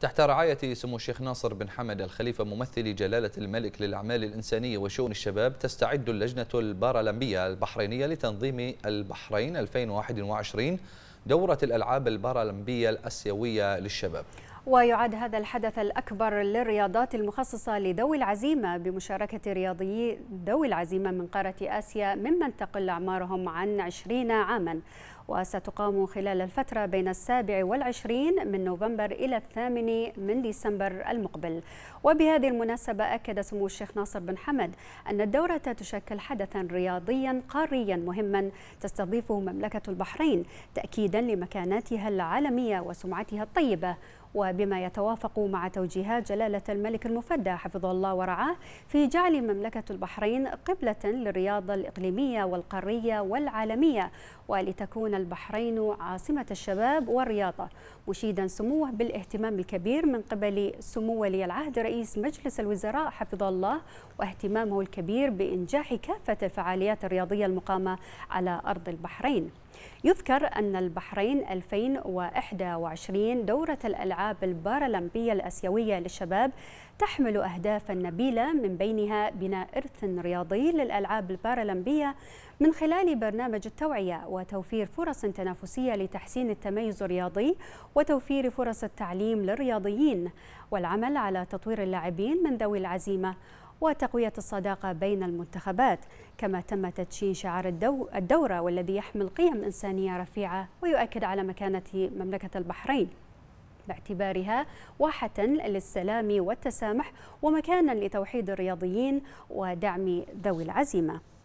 تحت رعاية سمو الشيخ ناصر بن حمد الخليفة ممثل جلالة الملك للأعمال الإنسانية وشؤون الشباب تستعد اللجنة البارالمبية البحرينية لتنظيم البحرين 2021 دورة الألعاب البارالمبية الأسيوية للشباب ويعد هذا الحدث الأكبر للرياضات المخصصة لذوي العزيمة بمشاركة رياضيي ذوي العزيمة من قارة آسيا ممن تقل أعمارهم عن 20 عاماً وستقام خلال الفترة بين السابع والعشرين من نوفمبر إلى الثامن من ديسمبر المقبل وبهذه المناسبة أكد سمو الشيخ ناصر بن حمد أن الدورة تشكل حدثا رياضيا قاريا مهما تستضيفه مملكة البحرين تأكيدا لمكانتها العالمية وسمعتها الطيبة وبما يتوافق مع توجيهات جلالة الملك المفدى حفظه الله ورعاه في جعل مملكة البحرين قبلة للرياضة الإقليمية والقارية والعالمية ولتكون البحرين عاصمة الشباب والرياضة مشيدا سموه بالاهتمام الكبير من قبل سمو ولي العهد رئيس مجلس الوزراء حفظ الله واهتمامه الكبير بإنجاح كافة الفعاليات الرياضية المقامة على أرض البحرين يذكر أن البحرين 2021 دورة الألعاب البارالمبية الأسيوية للشباب تحمل أهدافا نبيلة من بينها بناء إرث رياضي للألعاب البارالمبية من خلال برنامج التوعية وتوفير فرص تنافسية لتحسين التميز الرياضي وتوفير فرص التعليم للرياضيين والعمل على تطوير اللاعبين من ذوي العزيمة وتقوية الصداقة بين المنتخبات كما تم تدشين شعار الدورة والذي يحمل قيم إنسانية رفيعة ويؤكد على مكانة مملكة البحرين باعتبارها واحة للسلام والتسامح ومكانا لتوحيد الرياضيين ودعم ذوي العزيمة